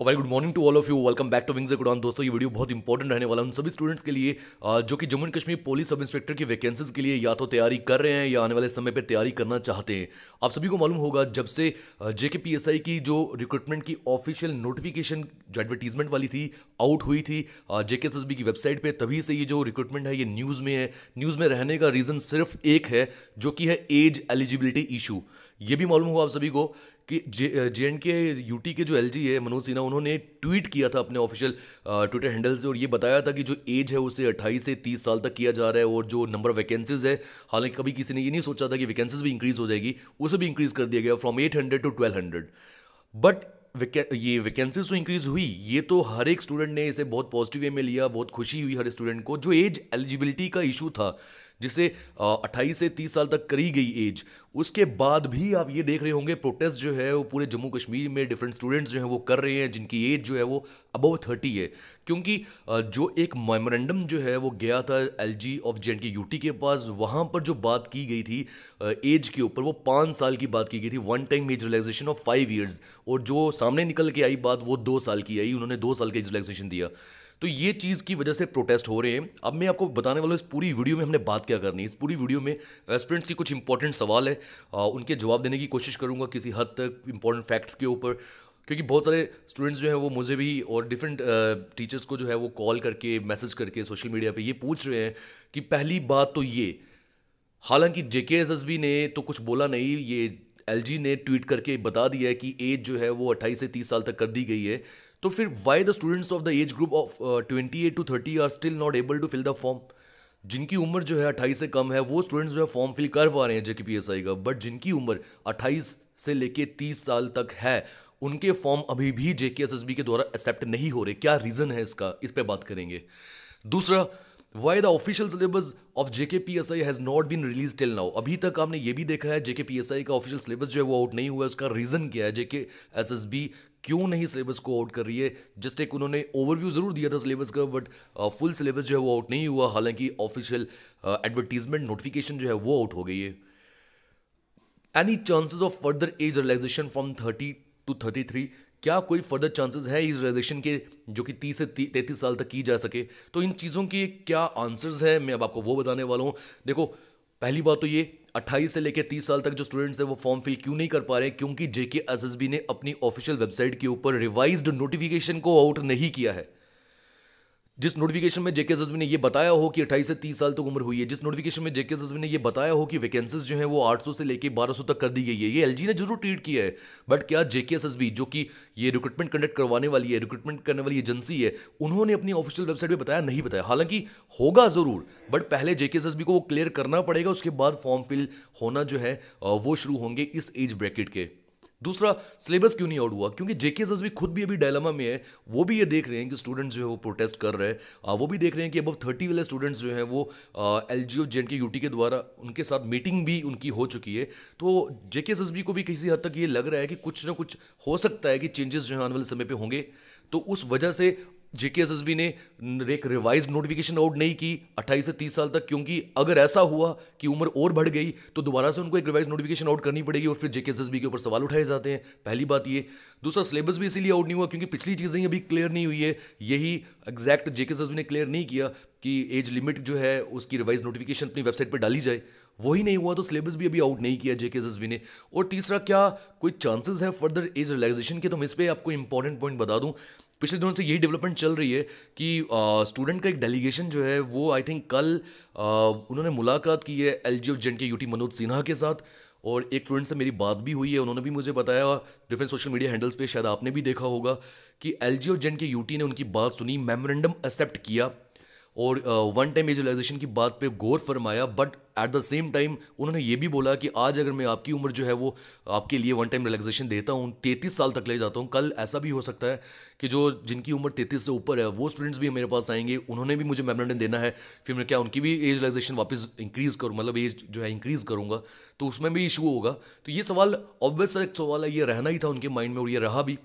और very good morning to all of you welcome back to wings on दोस्तों ये video बहुत important रहने वाला है उन सभी स्टूडेंट्स के लिए जो कि Jammu Kashmir police sub inspector की वैकेंसीज के लिए या तो तैयारी कर रहे हैं या आने वाले समय पर तैयारी करना चाहते हैं आप सभी को मालूम होगा जब से जेके की जो रिक्रूटमेंट की ऑफिशियल नोटिफिकेशन जो एडवर्टीजमेंट वाली थी आउट हुई थी जेके की वेबसाइट पर तभी से ये जो रिक्रूटमेंट है ये न्यूज़ में है न्यूज़ में रहने का रीज़न सिर्फ एक है जो कि है एज एलिजिबिलिटी इशू ये भी मालूम हुआ आप सभी को कि जे एंड के यूटी के जो एल है मनोज सिन्हा उन्होंने ट्वीट किया था अपने ऑफिशियल ट्विटर हैंडल से और ये बताया था कि जो एज है उसे 28 से 30 साल तक किया जा रहा है और जो नंबर ऑफ वैकेंसीज है हालांकि कभी किसी ने ये नहीं सोचा था कि वैकेंसीज भी इंक्रीज़ हो जाएगी उसे भी इंक्रीज़ कर दिया गया from eight to twelve but ये वैकेंसीज तो इंक्रीज़ हुई ये तो हर एक स्टूडेंट ने इसे बहुत पॉजिटिव वे में लिया बहुत खुशी हुई हर स्टूडेंट को जो एज एलिजिबिलिटी का इशू था जिसे अट्ठाईस से तीस साल तक करी गई एज उसके बाद भी आप ये देख रहे होंगे प्रोटेस्ट जो है वो पूरे जम्मू कश्मीर में डिफरेंट स्टूडेंट्स जो हैं वो कर रहे हैं जिनकी एज जो है वो अबव थर्टी है क्योंकि जो एक मेमोरेंडम जो है वो गया था L of J and UT के पास वहाँ पर जो बात की गई थी एज के ऊपर वो पाँच साल की बात की गई थी one time age relaxation of five years और जो सामने निकल के आई बात वो दो साल की आई उन्होंने दो साल का एज रिलैक्सेशन दिया तो ये चीज़ की वजह से प्रोटेस्ट हो रहे हैं अब मैं आपको बताने वाला हूँ इस पूरी वीडियो में हमने बात क्या करनी है इस पूरी वीडियो में रेस्टोरेंट्स की कुछ इंपॉर्टेंट सवाल है उनके जवाब देने की कोशिश करूँगा किसी हद तक इंपॉर्टेंट फैक्ट्स के ऊपर क्योंकि बहुत सारे स्टूडेंट्स जो हैं वो मुझे भी और डिफरेंट टीचर्स को जो है वो कॉल करके मैसेज करके सोशल मीडिया पे ये पूछ रहे हैं कि पहली बात तो ये हालांकि जे ने तो कुछ बोला नहीं ये एलजी ने ट्वीट करके बता दिया है कि एज जो है वो 28 से 30 साल तक कर दी गई है तो फिर why the students of the age group of twenty eight to thirty are still not able to fill the form जिनकी उम्र जो है अट्ठाईस से कम है वो स्टूडेंट्स जो है फॉर्म फिल कर पा रहे हैं जेके पी एस आई का बट जिनकी उम्र अट्ठाईस से लेके तीस साल तक है उनके फॉर्म अभी भी जेके एस एस बी के द्वारा एक्सेप्ट नहीं हो रहे क्या रीज़न है इसका इस पर बात करेंगे दूसरा why the official syllabus of JK P S I has not been release till now अभी तक आपने ये भी देखा है जेके पी एस आई का ऑफिशियल सिलेबस जो है वो आउट नहीं हुआ है उसका रीज़न क्या है जेके एस एस बी क्यों नहीं सिलेबस को आउट कर रही है जस्ट एक उन्होंने ओवरव्यू ज़रूर दिया था सिलेबस का बट फुल सिलेबस जो है वो आउट नहीं हुआ हालांकि ऑफिशियल एडवर्टीजमेंट नोटिफिकेशन जो है वो आउट हो गई है any chances of further age relaxation from thirty to thirty three क्या कोई फर्दर चांसेस है इस रियलाइजेशन के जो कि तीस से तैतीस साल तक की जा सके तो इन चीज़ों के क्या आंसर्स हैं मैं अब आपको वो बताने वाला हूँ देखो पहली बात तो ये 28 से लेकर 30 साल तक जो स्टूडेंट्स हैं वो फॉर्म फिल क्यों नहीं कर पा रहे क्योंकि जेके एसएसबी ने अपनी ऑफिशियल वेबसाइट के ऊपर रिवाइज नोटिफिकेशन को आउट नहीं किया है जिस नोटिफिकेशन में जेके सजवी ने ये बताया हो कि 28 से 30 साल तक तो उम्र हुई है जिस नोटिफिकेशन में जेके सजवी ने यह बताया हो कि वैकेंसीज जो है वो 800 से लेकर 1200 तक कर दी गई है ये एलजी ने जरूर ट्रीट किया है बट क्या जेके एस जो कि ये रिक्रूटमेंट कंडक्ट करवाने वाली है रिक्रूटमेंट करने वाली एजेंसी है उन्होंने अपनी ऑफिशियल वेबसाइट पर बताया नहीं बताया हालांकि होगा जरूर बट पहले जेके एस को वो क्लियर करना पड़ेगा उसके बाद फॉर्म फिल होना जो है वो शुरू होंगे इस एज ब्रैकेट के दूसरा सिलेबस क्यों नहीं आउट हुआ क्योंकि जेके एस भी खुद भी अभी डायलमा में है वो भी ये देख रहे हैं कि स्टूडेंट्स जो है वो प्रोटेस्ट कर रहे हैं वो भी देख रहे हैं कि अब थर्टी वाले स्टूडेंट्स जो हैं वो एल जी ओ जे के यू टी के द्वारा उनके साथ मीटिंग भी उनकी हो चुकी है तो जेके एस को भी किसी हद तक ये लग रहा है कि कुछ ना कुछ हो सकता है कि चेंजेस जो है आने वाले समय पर होंगे तो उस वजह से जेके एस ने एक रिवाइज नोटिफिकेशन आउट नहीं की 28 से 30 साल तक क्योंकि अगर ऐसा हुआ कि उम्र और बढ़ गई तो दोबारा से उनको एक रिवाइज नोटिफिकेशन आउट करनी पड़ेगी और फिर जेके एस के ऊपर सवाल उठाए जाते हैं पहली बात ये दूसरा सिलेबस भी इसीलिए आउट नहीं हुआ क्योंकि पिछली चीज़ें अभी क्लियर नहीं हुई है यही एग्जैक्ट जेके एस ने क्लियर नहीं किया कि एज लिमिट जो है उसकी रिवाइज नोटिफिकेशन अपनी वेबसाइट पर डाली जाए वही नहीं हुआ तो सिलेबस भी अभी आउट नहीं किया जेके बी ने और तीसरा क्या कोई चांसेस है फर्दर एज रिलैक्सेशन के तो मैं इस पर आपको इंपॉर्टेंट पॉइंट बता दूं पिछले दिनों से यही डेवलपमेंट चल रही है कि स्टूडेंट का एक डेलीगेशन जो है वो आई थिंक कल आ, उन्होंने मुलाकात की है L G of K UT Manoj Sinha के साथ और एक स्टूडेंट से मेरी बात भी हुई है उन्होंने भी मुझे बताया डिफरेंट सोशल मीडिया हैंडल्स पे शायद आपने भी देखा होगा कि L G of K UT ने उनकी बात सुनी मेमोरेंडम एक्सेप्ट किया और वन टाइम विजुअलाइजेशन की बात पे गौर फरमाया but at the same time उन्होंने ये भी बोला कि आज अगर मैं आपकी उम्र जो है वो आपके लिए वन टाइम रिलैक्सेशन देता हूँ तैंतीस साल तक ले जाता हूँ कल ऐसा भी हो सकता है कि जो जिनकी उम्र तैंतीस से ऊपर है वो स्टूडेंट्स भी मेरे पास आएंगे उन्होंने भी मुझे मेमोरेंडम देना है फिर मैं क्या उनकी भी एज रिलैक्सेशन वापस इंक्रीज़ करूँ मतलब एज जो है इंक्रीज़ करूँगा तो उसमें भी इशू होगा तो ये सवाल ऑब्वियस एक सवाल है ये रहना ही था उनके माइंड में और ये रहा भी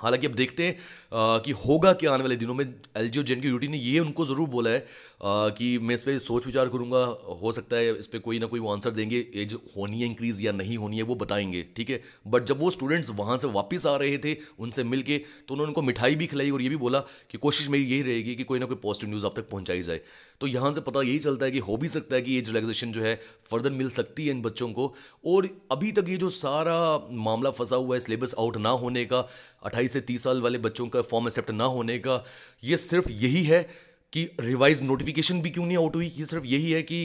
हालांकि अब देखते हैं आ, कि होगा क्या आने वाले दिनों में एल जी जेन की यूटी ने ये उनको ज़रूर बोला है आ, कि मैं इस पर सोच विचार करूँगा हो सकता है इस पर कोई ना कोई वो आंसर देंगे एज होनी है इंक्रीज़ या नहीं होनी है वो बताएंगे ठीक है बट जब वो स्टूडेंट्स वहाँ से वापस आ रहे थे उनसे मिल तो उन्होंने उनको मिठाई भी खिलाई और ये भी बोला कि कोशिश मेरी यही रहेगी कि कोई ना कोई पॉजिटिव न्यूज़ आप तक पहुँचाई जाए तो यहाँ से पता यही चलता है कि हो भी सकता है कि एज रिलैक्सेशन जो है फर्दर मिल सकती है इन बच्चों को और अभी तक ये जो सारा मामला फंसा हुआ है सिलेबस आउट ना होने का अट्ठाईस ढाई से तीस साल वाले बच्चों का फॉर्म एक्सेप्ट ना होने का ये सिर्फ यही है कि रिवाइज नोटिफिकेशन भी क्यों नहीं आउट हुई ये सिर्फ यही है कि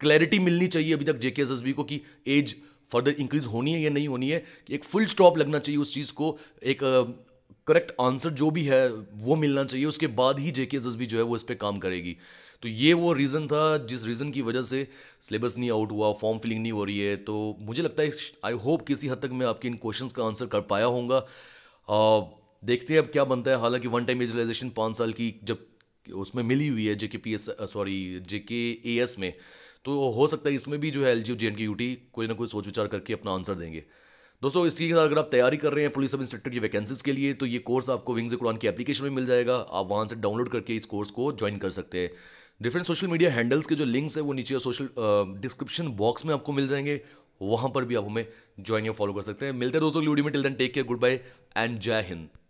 क्लैरिटी मिलनी चाहिए अभी तक जेके एस को कि एज फर्दर इंक्रीज होनी है या नहीं होनी है कि एक फुल स्टॉप लगना चाहिए उस चीज़ को एक करेक्ट uh, आंसर जो भी है वो मिलना चाहिए उसके बाद ही जेके एस जो है वो इस पर काम करेगी तो ये वो रीज़न था जिस रीज़न की वजह से सिलेबस नहीं आउट हुआ फॉर्म फिलिंग नहीं हो रही है तो मुझे लगता है आई होप किसी हद तक मैं आपके इन क्वेश्चंस का आंसर कर पाया होऊंगा देखते हैं अब क्या बनता है हालांकि वन टाइम यूजलाइजेशन पाँच साल की जब उसमें मिली हुई है JK P S sorry JK A S में तो हो सकता है इसमें भी जो है एल जी जे एन की यू टी कोई ना कोई सोच विचार करके अपना आंसर देंगे दोस्तों इसके साथ अगर आप तैयारी कर रहे हैं पुलिस सब इंस्पेक्टर की वैकेंसीज के लिए तो ये कोर्स आपको विंग्स कुरान की एप्लीकेशन में मिल जाएगा आप वहाँ से डाउनलोड करके इस कोर्स को ज्वाइन कर सकते हैं डिफरेंट सोशल मीडिया हैंडल्स के जो लिंक्स है वो नीचे सोशल डिस्क्रिप्शन बॉक्स में आपको मिल जाएंगे वहां पर भी आप हमें ज्वाइन या फॉलो कर सकते हैं मिलते हैं दोस्तों वीडियो में till then take care good bye and Jai Hind